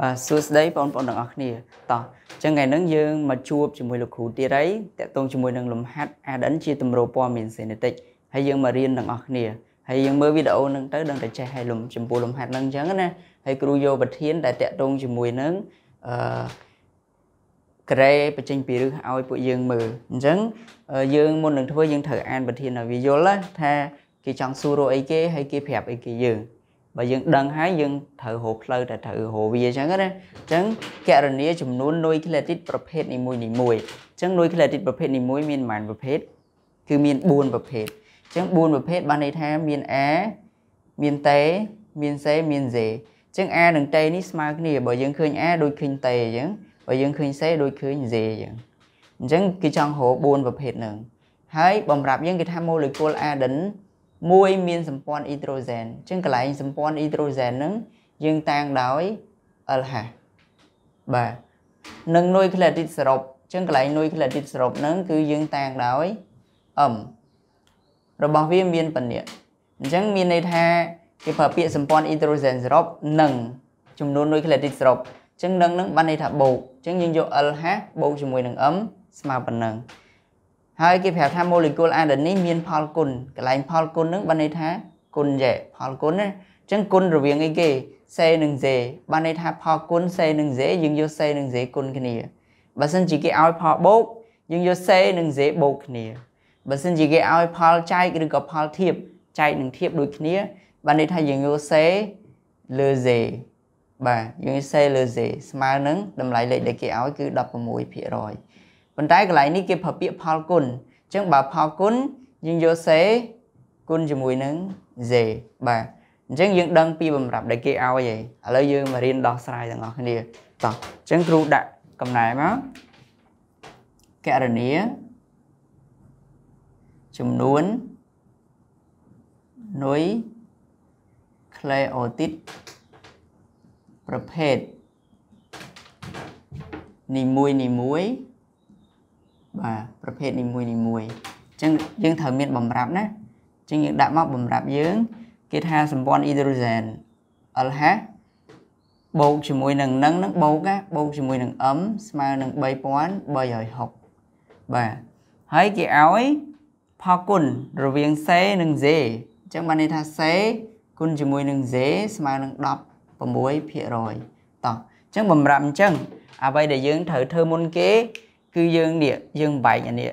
បាទសួស្តីបងប្អូនទាំងអស់គ្នាតោះអញ្ចឹងថ្ងៃហ្នឹងយើងមកជួបជាមួយលោកគ្រូទីរៃតកតងជាមួយនឹងលំហាត់ ADN ជាទម្រោព័ត៌មានសេនេតិកហើយយើងមករៀនទាំងអស់គ្នាហើយយើងមើលវីដេអូហ្នឹងទៅដឹងតែចេះហើយលំចំពោះលំហាត់ហ្នឹងអញ្ចឹងណាហើយគ្រូយកប្រធានដែលតកតងជាមួយនឹងអឺក្រែបញ្ចេញពីរឹសឲ្យពួកយើងមើលអញ្ចឹងយើងមុននឹងធ្វើយើងត្រូវអានប្រធានឲ្យវាយល់ថាគេចង់សួររកអីគេហើយគេប្រាប់អីគេយើងបើយើងដឹងហើយយើងត្រូវរកផ្លូវតែត្រូវរកវាអញ្ចឹងណាអញ្ចឹងករណីចំនួននុយក្លេទីតប្រភេទនីមួយនីមួយអញ្ចឹងនុយក្លេទីតប្រភេទនីមួយមានប៉ុន្មានប្រភេទគឺមាន4ប្រភេទអញ្ចឹង4ប្រភេទបានន័យថាមាន A មាន T មាន C មាន Z អញ្ចឹង A និង T នេះស្មើគ្នាបើយើងឃើញ A ដូចឃើញ T អញ្ចឹងបើយើងឃើញ C ដូចឃើញ Z អញ្ចឹងអញ្ចឹងគេចង់រក4ប្រភេទហ្នឹងហើយបំរាប់យើងគេថា molecule adenine មួយមានសម្ព័ន្ធអ៊ីដ្រូសែនអញ្ចឹងកន្លែងសម្ព័ន្ធអ៊ីដ្រូសែនហ្នឹងយើងតាំងដោយ LH បាទនិងនុយក្លេអ៊ីតសរុបអញ្ចឹងកន្លែងនុយក្លេអ៊ីតសរុបហ្នឹងគឺយើងតាំងដោយ M របស់វាមានពញ្ញាអញ្ចឹងមានន័យថាគេប្រើពាក្យសម្ព័ន្ធអ៊ីដ្រូសែនសរុបនិងចំនួននុយក្លេអ៊ីតសរុបអញ្ចឹងនឹងនឹងបានន័យថាបូកអញ្ចឹងយើងយក LH បូកជាមួយនឹង M ស្មើប៉ុណ្ណឹងហើយគេប្រាប់ថា molecule RNA នេះមានផលគុណកន្លែងផលគុណហ្នឹងបានន័យថាគុណយេផលគុណណាអញ្ចឹងគុណរវាងអីគេ C និង Z បានន័យថាផលគុណ C និង Z យើងយក C និង Z គុណគ្នាបើសិនជាគេឲ្យផលបូកយើងយក C និង Z បូកគ្នាបើសិនជាគេឲ្យផលចែកឬក៏ផលធៀបចែកនឹងធៀបដូចគ្នាបានន័យថាយើងយក C លើ Z បាទយើងយក C លើ Z ស្មើនឹងតម្លៃលេខដែលគេឲ្យគឺ16%ប៉ុន្តែកន្លែងនេះគេប្រើពាក្យផលគុណអញ្ចឹងបើផលគុណយើងយកសេគុណជាមួយនឹង z បាទអញ្ចឹងយើងដឹងពីបំរាប់ដែលគេឲ្យហើយឥឡូវយើងមករៀនដោះស្រាយទាំងអស់គ្នាតោះអញ្ចឹងគ្រូដាក់កំណែមកករណីចំនួននុយក្លេអូទីតប្រភេទនីមួយនីមួយបាទប្រភេទនីមួយនីមួយអញ្ចឹងយើងត្រូវមានបំរាប់ណាអញ្ចឹងយើងដាក់មកបំរាប់យើងគេថាសម្ព័ន្ធអ៊ីដ្រូសែន LH បូកជាមួយនឹងនឹងនឹងបូកណាបូកជាមួយនឹង m ស្មើនឹង3360បាទហើយគេឲ្យផលគុណរវាង c និង z អញ្ចឹងបានន័យថា c គុណជាមួយនឹង z ស្មើនឹង16%តោះអញ្ចឹងបំរាប់អញ្ចឹងអ្វីដែលយើងត្រូវធ្វើមុនគេគឺយើងនេះយើងបែកអានេះ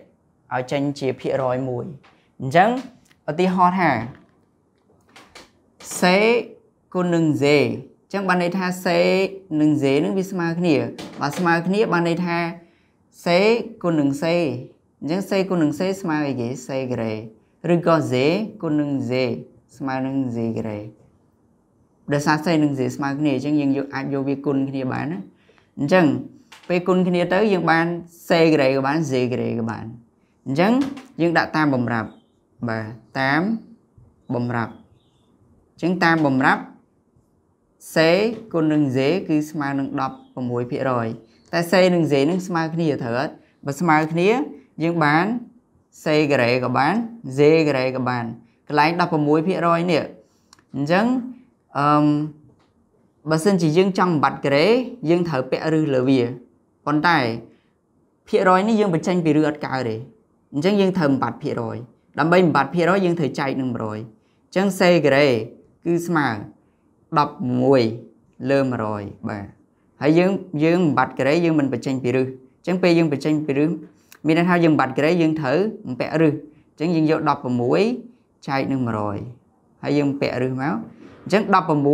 ឲ្យចេញជាភាគរយមួយអញ្ចឹងឧទាហរណ៍ថាសេគុណនឹង z អញ្ចឹងបានន័យថាសេនឹង z នឹងវាស្មើគ្នាបើស្មើគ្នាបានន័យថាសេគុណនឹងសេអញ្ចឹងសេគុណនឹងសេស្មើអីគេសេក្រេឬក៏ z គុណនឹង z ស្មើនឹង z ក្រេដោយសារសេនឹង z ស្មើគ្នាអញ្ចឹងយើងយកអាចយកវាគុណគ្នាបានណាអញ្ចឹងពេលគុណគ្នាទៅយើងបាន C grade ក៏បាន Z grade ក៏បានអញ្ចឹងយើងដាក់តាមបំរាប់បាទតាមបំរាប់អញ្ចឹងតាមបំរាប់ C គុណនឹង Z គឺស្មើនឹង16%តែ C និង Z នឹងស្មើគ្នាត្រូវអត់បើស្មើគ្នាយើងបាន C grade ក៏បាន Z grade ក៏បានកន្លែង16%នេះអញ្ចឹងអឺបើសិនជាយើងចង់បំបត្តិ grade យើងត្រូវពាក់ឫសលើវាប៉ុន្តែភាគរយនេះយើងបញ្ចេញពីរឿងអត់កើទេអញ្ចឹងយើងត្រូវបំបត្តិភាគរយដើម្បីបំបត្តិភាគរយយើងត្រូវចែកនឹង100អញ្ចឹងសេការ៉េគឺស្មើ11លើ100បាទហើយយើងយើងបំបត្តិការ៉េយើងមិនបញ្ចេញពីរឹសអញ្ចឹងពេលយើងបញ្ចេញពីរឹសមានន័យថាយើងបំបត្តិការ៉េយើងត្រូវបំពាក់រឹសអញ្ចឹងយើងយក16ចែកនឹង100ហើយយើងបំពាក់រឹសមកអញ្ចឹង16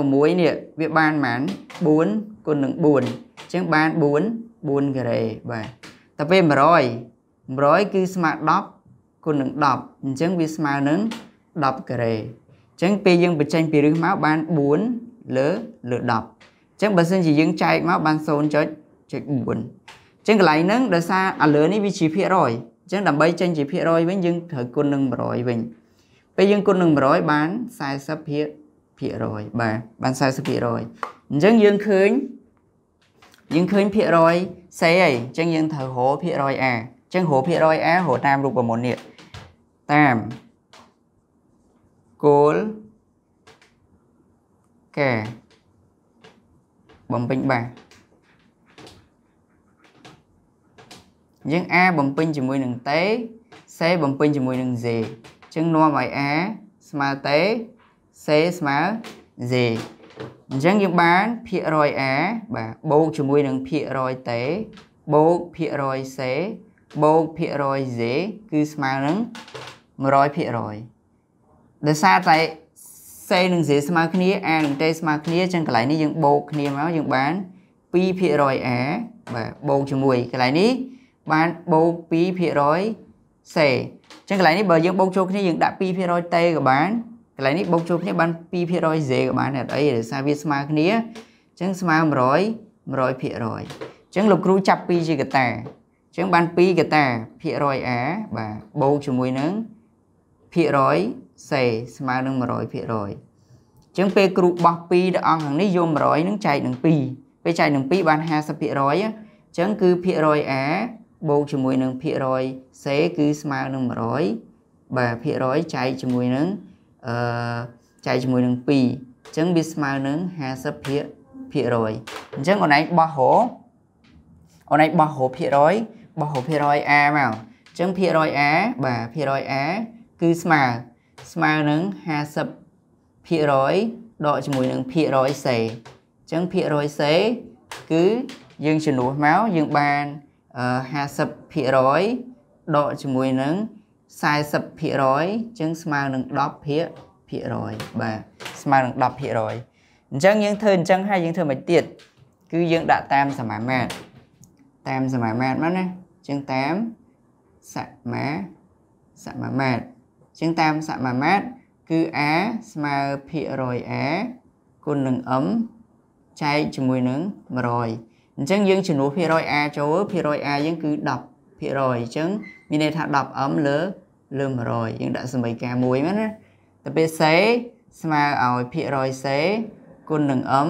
16នេះវាបានប៉ុន្មាន4គុណនឹង4អញ្ចឹងបាន4 4ការ៉េបាទតែពេល100 100គឺស្មើ10គុណនឹង10អញ្ចឹងវាស្មើនឹង10ការ៉េអញ្ចឹងពេលយើងបញ្ចេញពីរឹសមកបាន4លើលើ10អញ្ចឹងបើសិនជាយើងចែកមកបាន0.4អញ្ចឹងកន្លែងហ្នឹងដោយសារអាលើនេះវាជាភាគរយអញ្ចឹងដើម្បីចេញជាភាគរយវិញយើងត្រូវគុណនឹង100វិញពេលយើងគុណនឹង100បាន40%ភាគរយ បាទបាន40%អញ្ចឹងយើងឃើញយើងឃើញភាគរយសេហើយអញ្ចឹងយើងត្រូវរកភាគរយ a អញ្ចឹងរកភាគរយ a រកតាមរូបមន្តនេះតាមគោលកាបំពេញបាទយើង a បំពេញជាមួយនឹង t c បំពេញជាមួយនឹង z អញ្ចឹងនាំឲ្យ a ស្មើ t c ស្មើ z អញ្ចឹងយើងបានភាគរយ a បាទបូកជាមួយនឹងភាគរយ t បូកភាគរយ c បូកភាគរយ z គឺស្មើនឹង100%ដោយសារតែ c និង z ស្មើគ្នា a និង t ស្មើគ្នាអញ្ចឹងកន្លែងនេះយើងបូកគ្នាមកយើងបាន2% a បាទបូកជាមួយកន្លែងនេះបានបូក2% c អញ្ចឹងកន្លែងនេះបើយើងបូកចូលគ្នាយើងដាក់2% t ក៏បានកន្លែងនេះបូកចូលគ្នាបាន2%សេក៏បានអត់អីដោយសារវាស្មើគ្នាអញ្ចឹងស្មើ100 100%អញ្ចឹងលោកគ្រូចាប់2ជាកតាអញ្ចឹងបាន2កតាភាគរយ a បាទបូកជាមួយនឹងភាគរយ c ស្មើនឹង100%អញ្ចឹងពេលគ្រូបោះ2ដល់អង្គខាងនេះយក100នឹងចែកនឹង2ពេលចែកនឹង2បាន50%អញ្ចឹងគឺភាគរយ a បូកជាមួយនឹងភាគរយ c គឺស្មើនឹង100បាទភាគរយចែកជាមួយនឹង100អឺចែកជាមួយនឹង2អញ្ចឹងវាស្មើនឹង50%ភាគភាគរយអញ្ចឹងអូនឯងបោះរអូនឯងបោះរភាគរយបោះរភាគរយ a មកអញ្ចឹងភាគរយ a បាទភាគរយ a គឺស្មើស្មើនឹង50%ភាគរយដកជាមួយនឹងភាគរយ c អញ្ចឹងភាគរយ c គឺយើងជំនួសមកយើងបាន50%ដកជាមួយនឹង40%ជាងស្មើនឹង10%បាទស្មើនឹង10%អញ្ចឹងយើងធ្វើអញ្ចឹងហើយយើងធ្វើមិនទៀតគឺយើងដាក់តាមសមាមាត្រតាមសមាមាត្រមកណាជាងតាមសមាសមាមាត្រជាងតាមសមាមាត្រគឺ a ស្មើភាគរយ a គុណនឹង m ចែកជាមួយនឹង100អញ្ចឹងយើងជំនួសភាគរយ a ចូលភាគរយ a យើងគឺ10 10%អញ្ចឹងមានន័យថា 10m លើលើ100យើងដាក់សមីការមួយមែនណាទៅពេលសេស្មើឲ្យភាគរយសេគុណនឹង m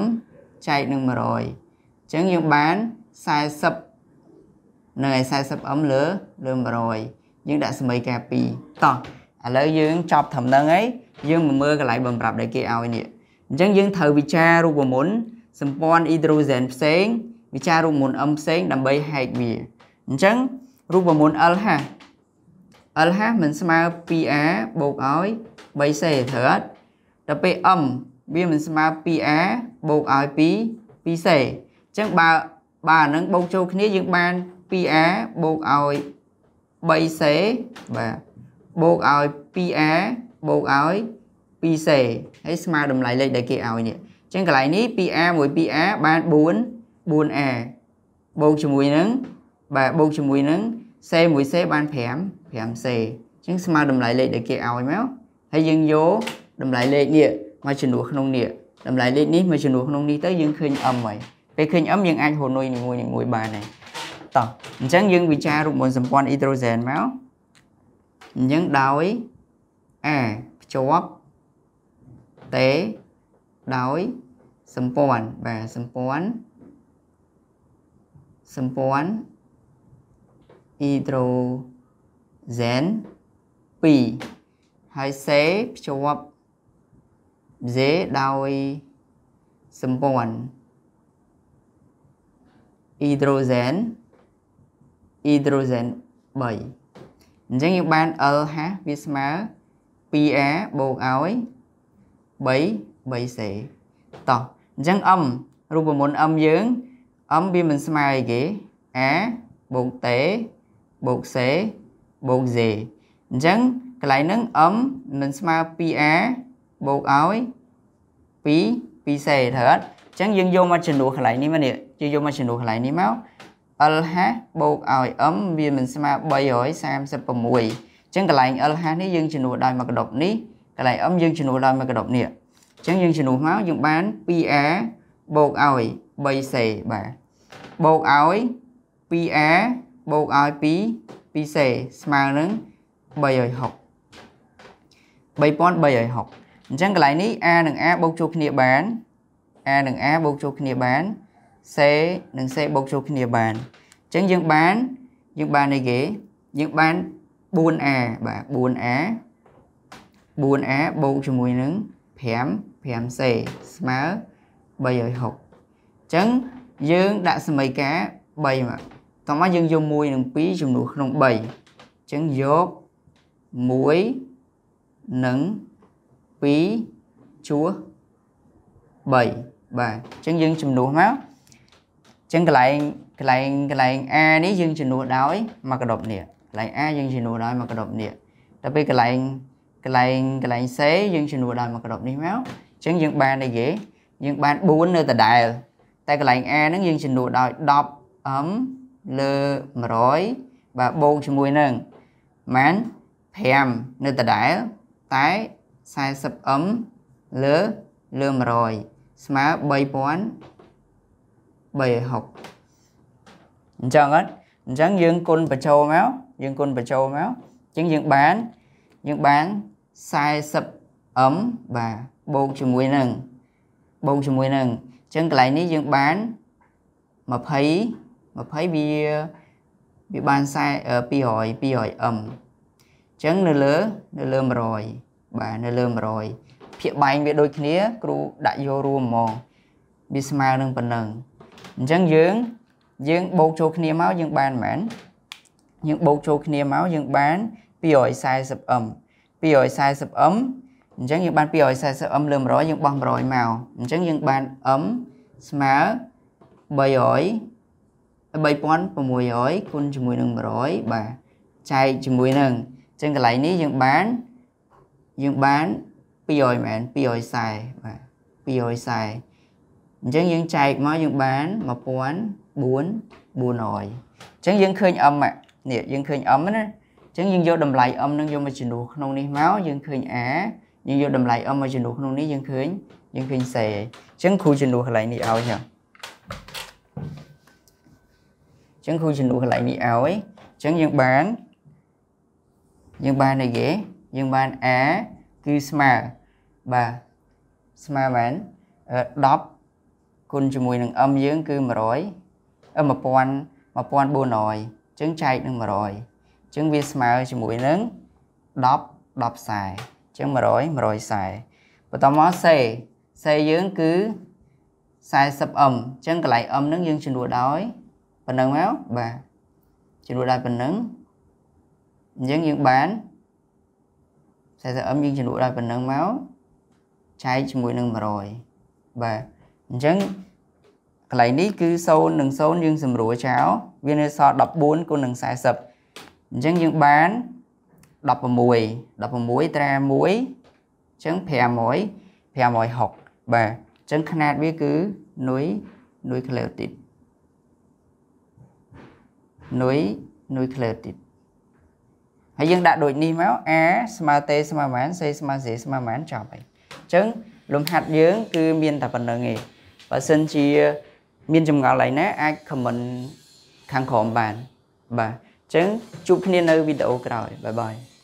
ចែកនឹង100អញ្ចឹងយើងបាន40នៅឯ 40m លើលើ100យើងដាក់សមីការ2តោះឥឡូវយើងចប់ត្រឹមហ្នឹងហើយយើងមកមើលកន្លែងបំប្រាប់ដែលគេឲ្យនេះអញ្ចឹងយើងត្រូវវិចាររូបមន្តសម្ព័ន្ធអ៊ីដ្រូសែនផ្សេង វិចាររូបមន្ត m ផ្សេងដើម្បីហែកវាអញ្ចឹងរូបមន្ត LH LH មិនស្មើ 2R បូកឲ្យ 3C ត្រូវអត់ដល់ពេល M វាមិនស្មើ 2R បូកឲ្យ2 2C អញ្ចឹងបើបើអានឹងបូកចូលគ្នាយើងបាន 2R បូកឲ្យ 3C បាទបូកឲ្យ 2R បូកឲ្យ 2C ហើយស្មើតម្លៃលេខដែលគេឲ្យនេះអញ្ចឹងកន្លែងនេះ 2R មួយ 2R បាន4 4R បូកជាមួយនឹងបាទបូកជាមួយនឹង C 1C បាន5 5C អញ្ចឹងស្មើតម្លៃលេខដែលគេឲ្យមកហើយយើងយកតម្លៃលេខនេះមកជំនួសក្នុងនេះតម្លៃលេខនេះមកជំនួសក្នុងនេះទៅយើងឃើញ M ហើយពេលឃើញ M យើងអាចហូរនុយនីមួយនីមួយបានហើយតោះអញ្ចឹងយើងវិចាររូបមន្តសម្ព័ន្ធអ៊ីដ្រូសែនមកអញ្ចឹងដោយ A ភ្ជាប់ T ដោយសម្ព័ន្ធបាទសម្ព័ន្ធសម្ព័ន្ធអ៊ីដ្រូសែន2ហើយសេភ្ជាប់ជេដោយសម្ព័ន្ធអ៊ីដ្រូសែនអ៊ីដ្រូសែន3អញ្ចឹងយើងបាន L ហាវាស្មើ 2A បូកឲ្យ3 3C តោះអញ្ចឹង M រូបមន្ត M យើង M វាមិនស្មើអីគេ A បូក T បូក c បូក z អញ្ចឹងកន្លែងហ្នឹង m នឹងស្មើ 2a បូកឲ្យ2 2c ត្រូវអត់អញ្ចឹងយើងយកមកចំនួនកន្លែងនេះមកនេះយើងយកមកចំនួនកន្លែងនេះមក l ហាស់បូកឲ្យ m វាមិនស្មើ336អញ្ចឹងកន្លែង l ហាស់នេះយើងចំនួនដោយមកដប់នេះកន្លែង m យើងចំនួនដោយមកដប់នេះអញ្ចឹងយើងចំនួនមកយើងបាន 2a បូកឲ្យ 3c បាទបូកឲ្យ 2a បូកឲ្យ2 2សេស្មើនឹង360 3360អញ្ចឹងកន្លែងនេះ a និង a បូកចូលគ្នាបាន a និង a បូកចូលគ្នាបាន c និង c បូកចូលគ្នាបានអញ្ចឹងយើងបានយើងបានអីគេ យើងបាន 4a បាទ 4a 4a បូកជាមួយនឹង5 5c ស្មើ360អញ្ចឹងយើងដាក់សមីការ3មកតោះមកយើងយក1និង2ជំនួសក្នុង3អញ្ចឹងយក1និង2ជួស3បាទអញ្ចឹងយើងជំនួសមកអញ្ចឹងកន្លែងកន្លែងកន្លែង A នេះយើងជំនួសដោយមកកដប់នេះកន្លែង A យើងជំនួសដោយមកកដប់នេះដល់ពេលកន្លែងកន្លែងកន្លែង C យើងជំនួសដោយមកកដប់នេះមកអញ្ចឹងយើងបានអីគេយើងបាន4នៅដដែលតែកន្លែង A ហ្នឹងយើងជំនួសដោយ 10m លើ100បាទបូកជាមួយនឹងម៉ាន5នៅដដែលតែ40 m លើលើ100ស្មើ3360អញ្ចឹងអត់អញ្ចឹងយើងគុណបញ្ចូលមកយើងគុណបញ្ចូលមកអញ្ចឹងយើងបានយើងបាន40 m បាទបូកជាមួយនឹងបូកជាមួយនឹងអញ្ចឹងកន្លែងនេះយើងបាន20 20វាវាបាន40 200 200m អញ្ចឹងនៅលើនៅលើ100បាទនៅលើ100ភាគបែងវាដូចគ្នា គ្រូដាក់យករួមហ្មងវាស្មើនឹងប៉ុណ្ណឹងអញ្ចឹងយើងយើងបូកចូលគ្នាមកយើងបានមែនយើងបូកចូលគ្នាមកយើងបាន 240m 240m អញ្ចឹងយើងបាន 240m លើ100យើងបោះ100មកអញ្ចឹងយើងបាន m ស្មើ300 3600គុណជាមួយនឹង100បាទចែកជាមួយនឹងអញ្ចឹងកន្លែងនេះយើងបានយើងបាន200មែន240បាទ240អញ្ចឹងយើងចែកមកយើងបាន1400អញ្ចឹងយើងឃើញ m នេះយើងឃើញ m ណាអញ្ចឹងយើងយកតម្លៃ m នឹងយកមកជំនួសក្នុងនេះមកយើងឃើញ a យើងយកតម្លៃ m មកជំនួសក្នុងនេះយើងឃើញយើងឃើញ c អញ្ចឹងគ្រូជំនួសកន្លែងនេះឲ្យចឹងចឹងគ្រូជំនួសកន្លែងនេះឲ្យចឹងយើងបានយើងបានអីគេយើងបាន a គឺស្មើបាទស្មើមែន10គុណជាមួយនឹង m យើងគឺ100 m 1000 1400ចឹងចែកនឹង100ចឹងវាស្មើជាមួយនឹង10 10ខ្សែចឹង100 100ខ្សែបន្តមកសេសេយើងគឺ 40m ចឹងកន្លែង m នឹងយើងជំនួសដោយប៉ុណ្ណឹងមកបាទចំនួនដល់ប៉ុណ្ណឹងអញ្ចឹងយើងបាន40 m យើងចំនួនដល់ប៉ុណ្ណឹងមកចែកជាមួយនឹង100បាទអញ្ចឹងកន្លែងនេះគឺ0និង0យើងសម្រួលចោលវានៅសល់14គុណនឹង40អញ្ចឹងយើងបាន16 16ត្រា1អញ្ចឹង500 560បាទអញ្ចឹងຂະຫນາດវាគឺនុយនុយក្លេអូទីតនុយនុយក្លើតទៀតហើយយើងដាក់ដូចនេះមក a ស្មើតេស្មើម៉ាន c ស្មើសេស្មើម៉ានចប់ហើយអញ្ចឹងលំហាត់យើងគឺមានតែប៉ុណ្្នឹងឯងបើសិនជា មានចម្ងល់ឡើយណាអាច comment ខាងក្រោមបានបាទអញ្ចឹងជួបគ្នានៅវីដេអូក្រោយបាយបាយ